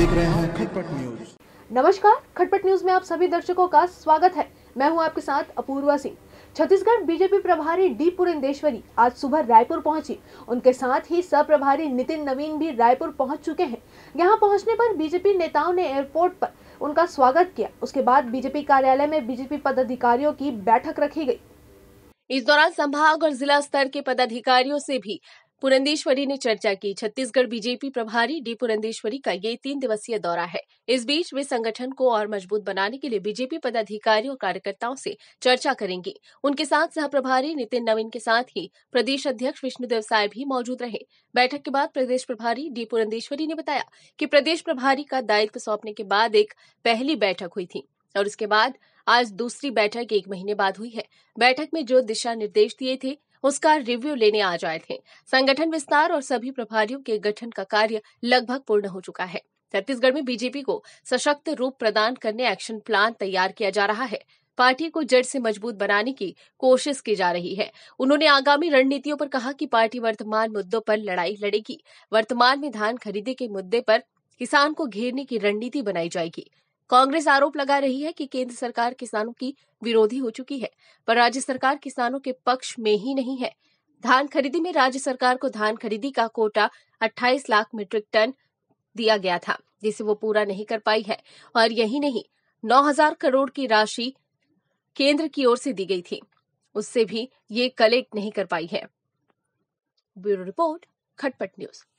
देख रहे हैं खटपट न्यूज नमस्कार खटपट न्यूज में आप सभी दर्शकों का स्वागत है मैं हूं आपके साथ अपूर्वा सिंह छत्तीसगढ़ बीजेपी प्रभारी डी पुरंदेश्वरी आज सुबह रायपुर पहुंची उनके साथ ही सह प्रभारी नितिन नवीन भी रायपुर पहुंच चुके हैं यहां पहुंचने पर बीजेपी नेताओं ने एयरपोर्ट पर उनका स्वागत किया उसके बाद बीजेपी कार्यालय में बीजेपी पदाधिकारियों की बैठक रखी गई इस दौरान संभाग और जिला स्तर के पदाधिकारियों से भी पुरंदेश्वरी ने चर्चा की छत्तीसगढ़ बीजेपी प्रभारी डी पुरंदेश्वरी का ये तीन दिवसीय दौरा है इस बीच वे संगठन को और मजबूत बनाने के लिए बीजेपी पदाधिकारियों और कार्यकर्ताओं से चर्चा करेंगी उनके साथ सह प्रभारी नितिन नवीन के साथ ही प्रदेश अध्यक्ष विष्णुदेव साय भी मौजूद रहे बैठक के बाद प्रदेश प्रभारी डी पुरंदेश्वरी ने बताया कि प्रदेश प्रभारी का दायित्व सौंपने के बाद एक पहली बैठक हुई थी और उसके बाद आज दूसरी बैठक एक महीने बाद हुई है बैठक में जो दिशा निर्देश दिए थे उसका रिव्यू लेने आ जाए थे संगठन विस्तार और सभी प्रभारियों के गठन का कार्य लगभग पूर्ण हो चुका है छत्तीसगढ़ में बीजेपी को सशक्त रूप प्रदान करने एक्शन प्लान तैयार किया जा रहा है पार्टी को जड़ से मजबूत बनाने की कोशिश की जा रही है उन्होंने आगामी रणनीतियों पर कहा कि पार्टी वर्तमान मुद्दों पर लड़ाई लड़ेगी वर्तमान में धान खरीदी के मुद्दे पर किसान को घेरने की रणनीति बनाई जाएगी कांग्रेस आरोप लगा रही है कि केंद्र सरकार किसानों की विरोधी हो चुकी है पर राज्य सरकार किसानों के पक्ष में ही नहीं है धान खरीदी में राज्य सरकार को धान खरीदी का कोटा 28 लाख मीट्रिक टन दिया गया था जिसे वो पूरा नहीं कर पाई है और यही नहीं हजार करोड़ की राशि केंद्र की ओर से दी गई थी उससे भी ये कलेक्ट नहीं कर पाई है ब्यूरो रिपोर्ट खटपट न्यूज